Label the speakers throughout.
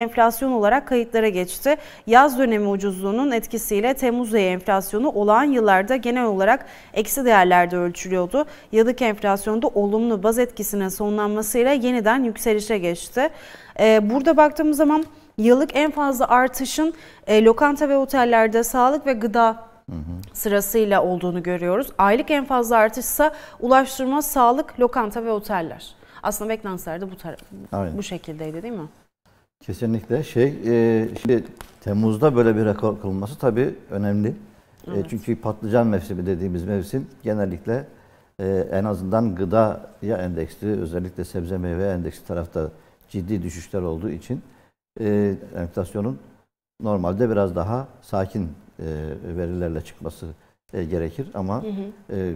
Speaker 1: enflasyon olarak kayıtlara geçti. Yaz dönemi ucuzluğunun etkisiyle Temmuz ayı enflasyonu olağan yıllarda genel olarak eksi değerlerde ölçülüyordu. Yıllık enflasyonda olumlu baz etkisinin sonlanmasıyla yeniden yükselişe geçti. Ee, burada baktığımız zaman yıllık en fazla artışın e, lokanta ve otellerde sağlık ve gıda sırasıyla olduğunu görüyoruz. Aylık en fazla artışsa ulaştırma, sağlık, lokanta ve oteller. Aslında beklentiler de bu, Aynen. bu şekildeydi değil mi?
Speaker 2: Kesinlikle şey e, şimdi Temmuz'da böyle bir rekor kılması tabii önemli. E, evet. E, çünkü patlıcan mevsimi dediğimiz mevsim genellikle e, en azından gıda ya endeksli özellikle sebze meyve endeksli tarafta ciddi düşüşler olduğu için e, enflasyonun normalde biraz daha sakin e, verilerle çıkması e, gerekir ama hı hı. E,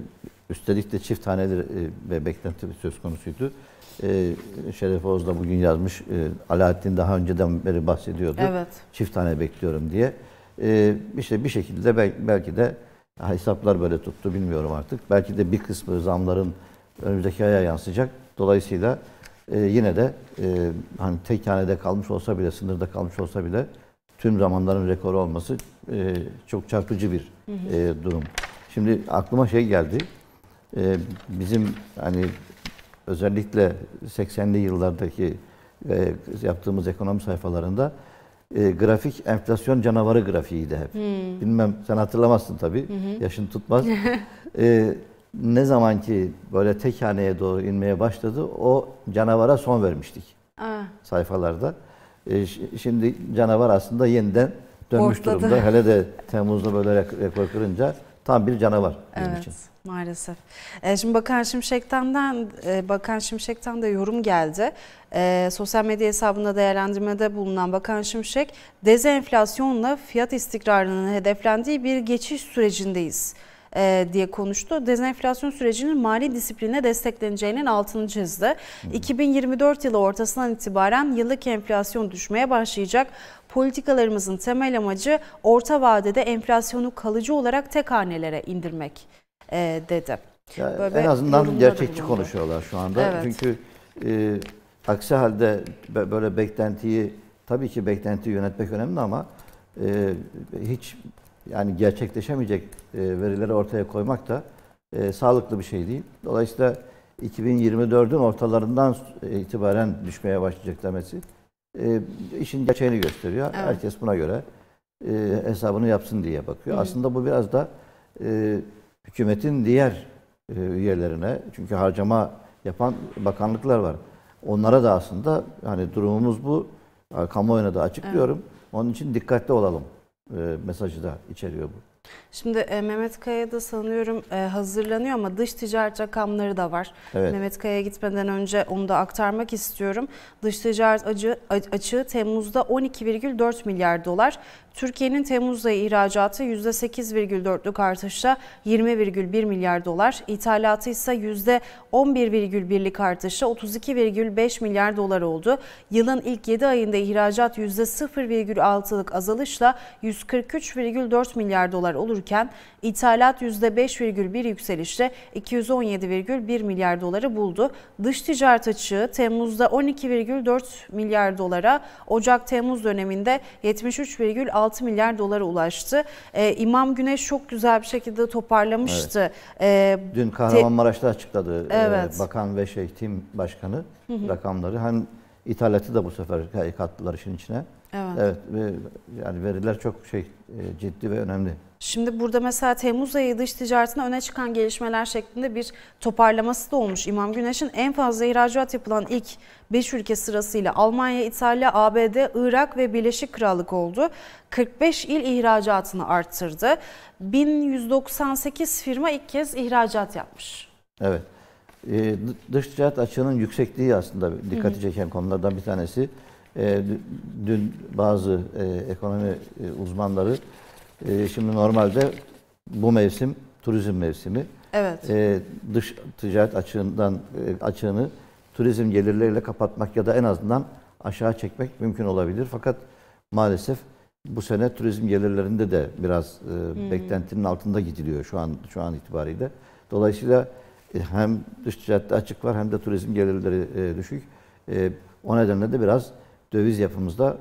Speaker 2: Üstelik de çift haneli e, ve beklenti söz konusuydu. E, Şeref Oğuz da bugün yazmış. E, Alaaddin daha önceden beri bahsediyordu. Evet. Çift tane bekliyorum diye. Ee, işte bir şekilde belki de hesaplar böyle tuttu bilmiyorum artık. Belki de bir kısmı zamların önümüzdeki aya yansıyacak. Dolayısıyla yine de e, hani tek hanede kalmış olsa bile, sınırda kalmış olsa bile tüm zamanların rekoru olması çok çarpıcı bir durum. Şimdi aklıma şey geldi e, bizim hani özellikle 80'li yıllardaki e, yaptığımız ekonomi sayfalarında e, grafik enflasyon canavarı grafiğiydi hep. Hmm. Bilmem sen hatırlamazsın tabii. Hmm. Yaşın tutmaz. e, ne zaman ki böyle tek haneye doğru inmeye başladı o canavara son vermiştik. Aa. Sayfalarda. E, şimdi canavar aslında yeniden dönmüş Ortada. durumda. Hele de Temmuz'da böyle rekor kırınca tam bir canavar evet,
Speaker 1: bizim için. Maalesef. E, şimdi Bakan Şimşek'ten e, Bakan Şimşek'ten de yorum geldi. E, sosyal medya hesabında değerlendirmede bulunan Bakan Şimşek, dezenflasyonla fiyat istikrarının hedeflendiği bir geçiş sürecindeyiz e, diye konuştu. Dezenflasyon sürecinin mali disipline destekleneceğinin altını çizdi. Hmm. 2024 yılı ortasından itibaren yıllık enflasyon düşmeye başlayacak. Politikalarımızın temel amacı orta vadede enflasyonu kalıcı olarak tek hanelere indirmek e, dedi. Böyle en azından gerçekçi bulundu.
Speaker 2: konuşuyorlar şu anda. Evet. Çünkü e, aksi halde böyle beklentiyi tabii ki beklentiyi yönetmek önemli ama e, hiç yani gerçekleşemeyecek e, verileri ortaya koymak da e, sağlıklı bir şey değil. Dolayısıyla 2024'ün ortalarından itibaren düşmeye başlayacak demesi e, işin gerçeğini gösteriyor. Evet. Herkes buna göre hesabını yapsın diye bakıyor. Hı Aslında bu biraz da hükümetin diğer üyelerine çünkü harcama yapan bakanlıklar var. Onlara da aslında hani durumumuz bu. Kamuoyuna da açıklıyorum. Evet. Onun için dikkatli olalım e, mesajı da içeriyor bu.
Speaker 1: Şimdi e, Mehmet Kaya da sanıyorum e, hazırlanıyor ama dış ticaret rakamları da var. Evet. Mehmet Kaya'ya gitmeden önce onu da aktarmak istiyorum. Dış ticaret acı, açığı Temmuz'da 12,4 milyar dolar, Türkiye'nin Temmuz ayı ihracatı %8,4'lük artışla 20,1 milyar dolar, ithalatı ise %11,1'lik artışla 32,5 milyar dolar oldu. Yılın ilk 7 ayında ihracat %0,6'lık azalışla 143,4 milyar dolar olurken ithalat %5,1 yükselişle 217,1 milyar doları buldu. Dış ticaret açığı Temmuz'da 12,4 milyar dolara, Ocak-Temmuz döneminde 73,6 6 milyar dolara ulaştı. E, İmam Güneş çok güzel bir şekilde toparlamıştı. Evet. E, Dün Kahramanmaraş'ta
Speaker 2: açıkladı e, evet. e, bakan ve şey tim başkanı hı hı. rakamları. Hem ithalatı da bu sefer e, kattılar işin içine. Evet. Evet yani veriler çok şey e, ciddi ve önemli.
Speaker 1: Şimdi burada mesela Temmuz ayı dış ticaretine öne çıkan gelişmeler şeklinde bir toparlaması da olmuş. İmam Güneş'in en fazla ihracat yapılan ilk 5 ülke sırasıyla Almanya, İtalya, ABD, Irak ve Birleşik Krallık oldu. 45 il ihracatını arttırdı. 1198 firma ilk kez ihracat yapmış.
Speaker 2: Evet. E, dış ticaret açığının yüksekliği aslında dikkati çeken konulardan bir tanesi. E, dün bazı e, ekonomi e, uzmanları şimdi normalde bu mevsim turizm mevsimi. Evet. dış ticaret açığından e, açığını turizm gelirleriyle kapatmak ya da en azından aşağı çekmek mümkün olabilir. Fakat maalesef bu sene turizm gelirlerinde de biraz hmm. beklentinin altında gidiliyor şu an şu an itibariyle. Dolayısıyla hem dış ticarette açık var hem de turizm gelirleri düşük. o nedenle de biraz döviz yapımızda